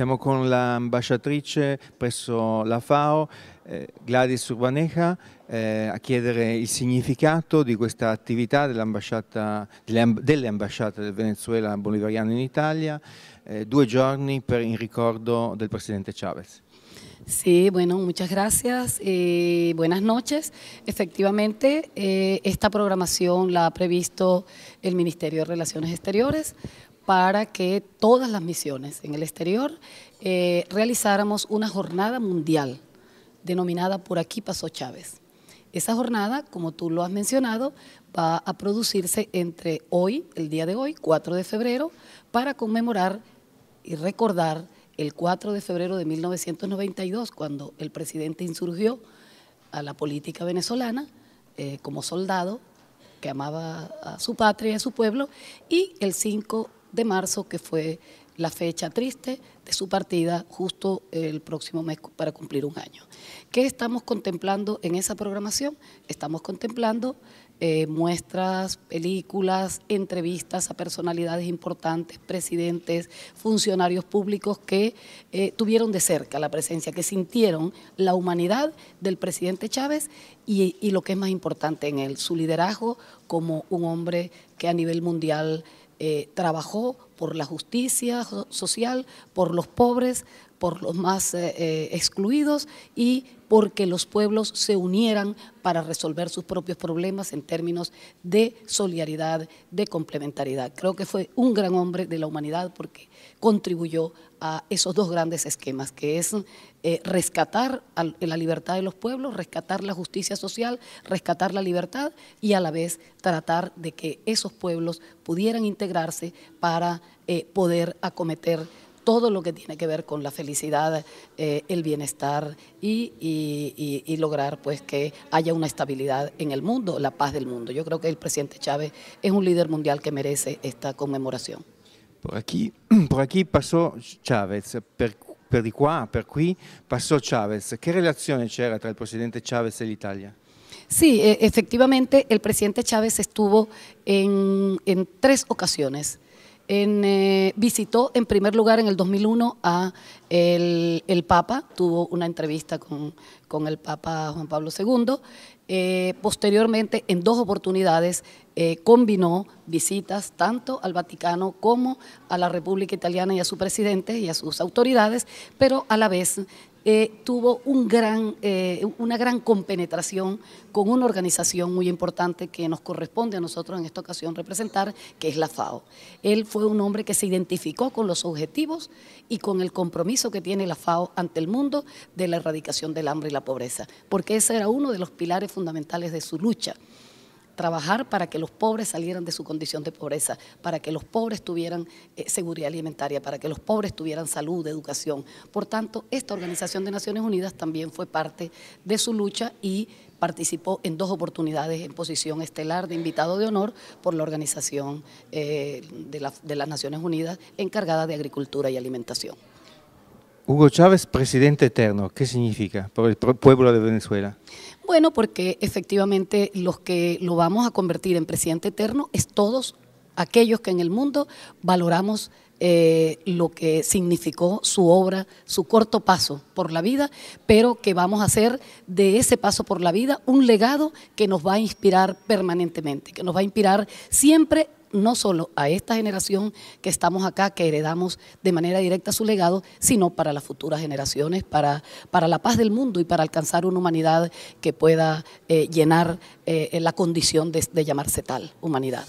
Siamo con l'ambasciatrice presso la FAO, eh, Gladys Urbaneja, eh, a chiedere il significato di questa attività dell'ambasciata, delle, delle, ambasciate del Venezuela bolivariano in Italia, eh, due giorni per, in ricordo del presidente Chavez. Sì, bueno, muchas gracias. Eh, buenas noches. Effettivamente, eh, esta programación la ha previsto il Ministerio de Relaciones Exteriores para que todas las misiones en el exterior eh, realizáramos una jornada mundial denominada Por aquí pasó Chávez. Esa jornada, como tú lo has mencionado, va a producirse entre hoy, el día de hoy, 4 de febrero, para conmemorar y recordar el 4 de febrero de 1992, cuando el presidente insurgió a la política venezolana eh, como soldado que amaba a su patria y a su pueblo, y el 5 de marzo, que fue la fecha triste de su partida justo el próximo mes para cumplir un año. ¿Qué estamos contemplando en esa programación? Estamos contemplando eh, muestras, películas, entrevistas a personalidades importantes, presidentes, funcionarios públicos que eh, tuvieron de cerca la presencia, que sintieron la humanidad del presidente Chávez y, y lo que es más importante en él, su liderazgo como un hombre que a nivel mundial eh, trabajó por la justicia social, por los pobres, por los más eh, eh, excluidos y porque los pueblos se unieran para resolver sus propios problemas en términos de solidaridad, de complementariedad. Creo que fue un gran hombre de la humanidad porque contribuyó a esos dos grandes esquemas, que es eh, rescatar la libertad de los pueblos, rescatar la justicia social, rescatar la libertad y a la vez tratar de que esos pueblos pudieran integrarse para eh, poder acometer todo lo que tiene que ver con la felicidad, eh, el bienestar y, lograr pues que haya una estabilidad en el mundo, la paz del mundo. Yo creo que el presidente Chávez es un líder mundial que merece esta conmemoración. Por aquí, por aquí pasó Chávez, por per qua, per pasó Chávez. ¿Qué relación c'era entre el presidente Chávez y Italia? Sí, eh, efectivamente, el presidente Chávez estuvo en, en tres ocasiones eh, visitó en primer lugar en el 2001 a el, Papa, tuvo una entrevista con, el Papa Juan Pablo II. Eh, posteriormente, en dos oportunidades, eh, combinó visitas tanto al Vaticano como a la República Italiana y a su presidente y a sus autoridades, pero a la vez eh, tuvo eh, una gran compenetración con una organización muy importante que nos corresponde a nosotros en esta ocasión representar, que es la FAO. Él fue un hombre que se identificó con los objetivos y con el compromiso que tiene la FAO ante el mundo de la erradicación del hambre y la pobreza, porque ese era uno de los pilares fundamentales de su lucha trabajar para que los pobres salieran de su condición de pobreza, para que los pobres tuvieran eh, seguridad alimentaria, para que los pobres tuvieran salud, educación. Por tanto, esta Organización de Naciones Unidas también fue parte de su lucha y participó en dos oportunidades en posición estelar de invitado de honor por la Organización eh, de las Naciones Unidas encargada de Agricultura y Alimentación. Hugo Chávez, presidente eterno, ¿qué significa para el pueblo de Venezuela? Bueno, porque efectivamente los que lo vamos a convertir en presidente eterno es todos aquellos que en el mundo valoramos eh, lo que significó su obra, su corto paso por la vida, pero que vamos a hacer de ese paso por la vida un legado que nos va a inspirar permanentemente, que nos va a inspirar siempre no solo a esta generación que estamos acá, que heredamos de manera directa su legado, sino para las futuras generaciones, para, la paz del mundo y para alcanzar una humanidad que pueda eh, llenar eh, la condición de llamarse tal humanidad.